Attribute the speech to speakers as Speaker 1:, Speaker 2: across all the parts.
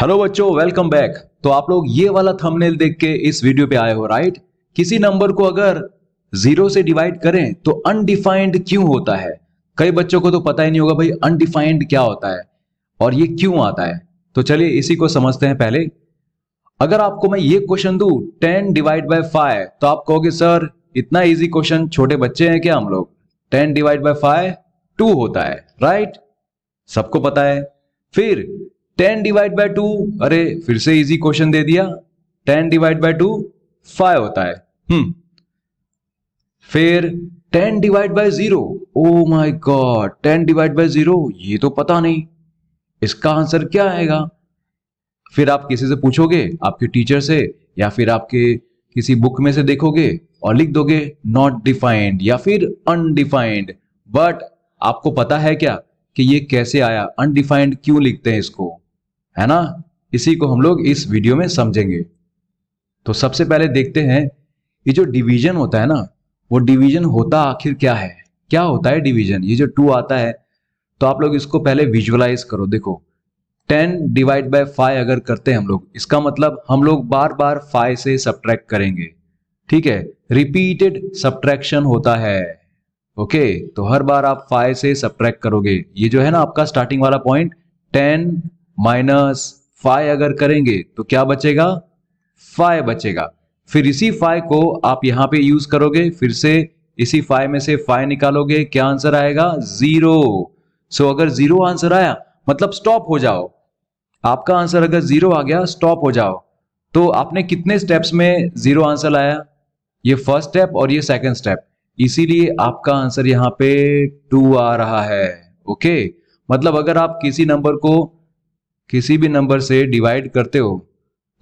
Speaker 1: hello बच्चों welcome back तो आप लोग ये वाला थंबनेल देख के इस वीडियो पे आए हो राइट किसी नंबर को अगर जीरो से डिवाइड करें तो अनडिफाइंड क्यों होता है कई बच्चों को तो पता ही नहीं होगा भाई अनडिफाइंड क्या होता है और ये क्यों आता है तो चलिए इसी को समझते हैं पहले अगर आपको मैं ये क्वेश्चन दू टेन डिवाइड बाय फाइव तो आप कहोगे सर इतना इजी क्वेश्चन छोटे बच्चे हैं क्या हम लोग ten divide by five two होता है राइट सबको पता है फिर टेन डिवाइड बाय टू अरे फिर से इजी क्वेश्चन दे दिया ten divide by two five होता है हम्म फिर ten divide by zero oh my God ten divide by zero ये तो पता नहीं इसका आंसर क्या आएगा फिर आप किसी से पूछोगे आपके टीचर से या फिर आपके किसी बुक में से देखोगे और लिख दोगे नॉट डिफाइंड या फिर अनडिफाइंड बट आपको पता है क्या कि ये कैसे आया अनडिफाइंड क्यों लिखते हैं इसको है ना इसी को हम लोग इस वीडियो में समझेंगे तो सबसे पहले देखते हैं ये जो डिवीजन होता है ना वो डिवीजन होता आखिर क्या है क्या होता है डिवीजन ये जो टू आता है तो आप लोग इसको पहले विजुअलाइज करो देखो टेन डिवाइड बाय फाइव अगर करते हैं हम लोग इसका मतलब हम लोग बार बार फाइव से सब्ट्रैक्ट करेंगे ठीक है रिपीटेड सब्ट्रैक्शन होता है ओके तो हर बार आप फाइव से सब्ट्रैक्ट करोगे ये जो है ना आपका स्टार्टिंग वाला पॉइंट टेन माइनस फाइव अगर करेंगे तो क्या बचेगा फाइव बचेगा फिर इसी फाइव को आप यहां पे यूज करोगे फिर से इसी फाइव में से फाइव निकालोगे क्या आंसर आएगा जीरो सो अगर जीरो आंसर आया मतलब स्टॉप हो जाओ आपका आंसर अगर जीरो आ गया स्टॉप हो जाओ तो आपने कितने स्टेप्स में जीरो आंसर लाया ये फर्स्ट स्टेप और ये सेकंड स्टेप इसीलिए आपका आंसर यहाँ पे टू आ रहा है ओके मतलब अगर आप किसी नंबर को किसी भी नंबर से डिवाइड करते हो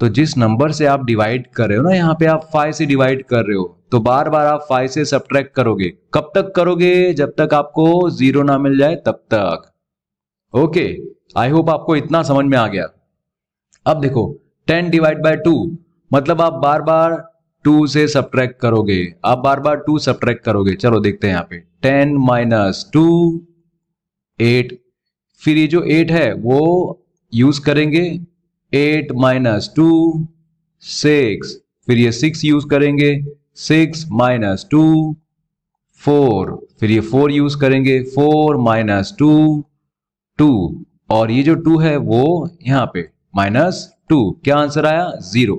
Speaker 1: तो जिस नंबर से आप डिवाइड कर रहे हो ना यहाँ पे आप फाइव से डिवाइड कर रहे हो तो बार बार आप फाइव से सब्ट्रैक्ट करोगे कब तक करोगे जब तक आपको जीरो ना मिल जाए तब तक ओके आई होप आपको इतना समझ में आ गया अब देखो टेन डिवाइड बाय टू मतलब आप बार बार टू से सब्ट्रैक्ट करोगे आप बार बार टू सब्ट्रैक्ट करोगे चलो देखते हैं यहाँ पे टेन माइनस टू एट फिर ये जो एट है वो यूज करेंगे एट माइनस टू सिक्स फिर ये सिक्स यूज करेंगे सिक्स माइनस टू फोर फिर ये फोर यूज करेंगे फोर माइनस टू टू और ये जो टू है वो यहां पे माइनस टू क्या आंसर आया जीरो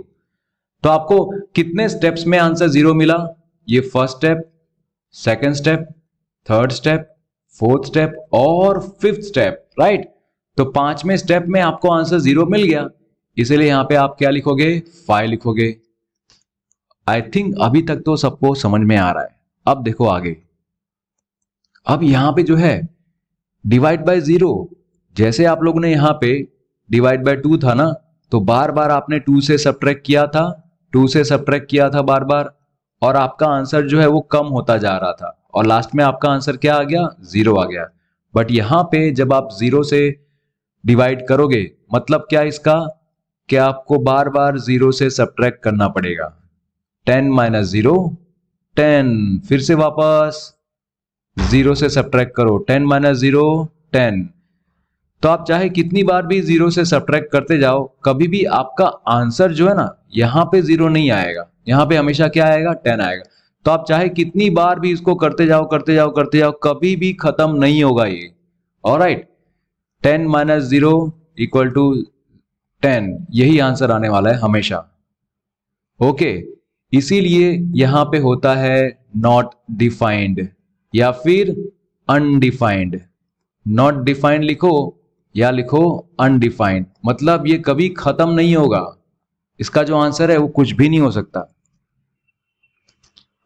Speaker 1: तो आपको कितने स्टेप्स में आंसर जीरो मिला ये first step second step third step fourth step और फिफ्थ स्टेप राइट तो पांचवें स्टेप में आपको आंसर जीरो मिल गया इसीलिए यहां पे आप क्या लिखोगे फाइव लिखोगे आई थिंक अभी तक तो सबको समझ में आ रहा है अब देखो आगे अब यहां पे जो है डिवाइड बाय जीरो जैसे आप लोग ने यहां पे डिवाइड बाय टू था ना तो बार बार आपने टू से सब्ट्रैक्ट किया था टू से सब्ट्रैक्ट किया था बार बार और आपका आंसर जो है वो कम होता जा रहा था और लास्ट में आपका आंसर क्या आ गया जीरो आ गया बट यहां पे जब आप जीरो से डिवाइड करोगे मतलब क्या इसका कि आपको बार बार जीरो से सब्ट्रैक्ट करना पड़ेगा टेन माइनस जीरो टेन फिर से वापस जीरो से सब्ट्रैक्ट करो टेन माइनस जीरो टेन तो आप चाहे कितनी बार भी जीरो से सब्ट्रैक्ट करते जाओ कभी भी आपका आंसर जो है ना यहाँ पे जीरो नहीं आएगा यहाँ पे हमेशा क्या आएगा टेन आएगा तो आप चाहे कितनी बार भी इसको करते जाओ करते जाओ करते जाओ कभी भी खत्म नहीं होगा ये और right ten minus zero equal to ten यही आंसर आने वाला है हमेशा ओके इसीलिए यहां पे होता है नॉट डिफाइंड या फिर अनडिफाइंड नॉट डिफाइंड लिखो या लिखो अनडिफाइंड मतलब ये कभी खत्म नहीं होगा इसका जो आंसर है वो कुछ भी नहीं हो सकता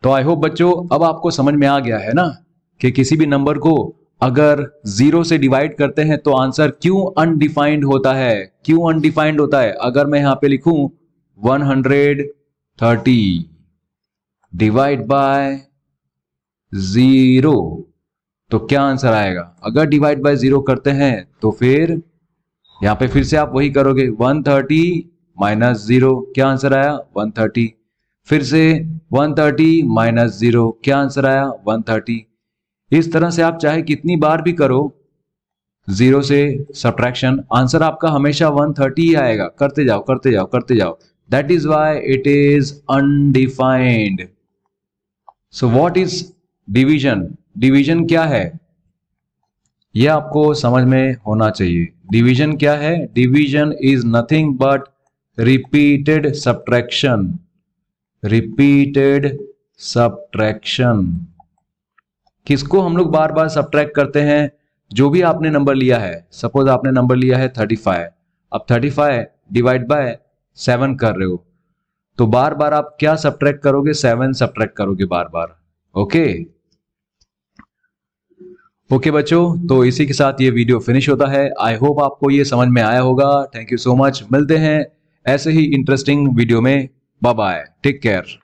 Speaker 1: तो आई होप बच्चों अब आपको समझ में आ गया है ना कि किसी भी नंबर को अगर जीरो से डिवाइड करते हैं तो आंसर क्यों अनडिफाइंड होता है क्यों अनडिफाइंड होता है अगर मैं यहां पे लिखूं 130 डिवाइड बाय जीरो तो क्या आंसर आएगा अगर डिवाइड बाय जीरो करते हैं तो फिर यहां पे फिर से आप वही करोगे 130 थर्टी माइनस जीरो क्या आंसर आया 130 फिर से 130 थर्टी माइनस जीरो क्या आंसर आया 130 इस तरह से आप चाहे कितनी बार भी करो जीरो से सब्ट्रैक्शन आंसर आपका हमेशा 130 ही आएगा करते जाओ करते जाओ करते जाओ that is why it is undefined so what is division division क्या है यह आपको समझ में होना चाहिए डिविजन क्या है division is nothing but repeated subtraction repeated subtraction किसको हम लोग बार बार सब करते हैं जो भी आपने नंबर लिया है सपोज आपने नंबर लिया है थर्टी फाइव अब thirty five divide by seven कर रहे हो तो बार बार आप क्या सब करोगे सेवन सब करोगे बार बार ओके ओके बच्चों तो इसी के साथ ये वीडियो फिनिश होता है आई होप आपको ये समझ में आया होगा थैंक यू सो मच मिलते हैं ऐसे ही इंटरेस्टिंग वीडियो में बाय बाय टेक केयर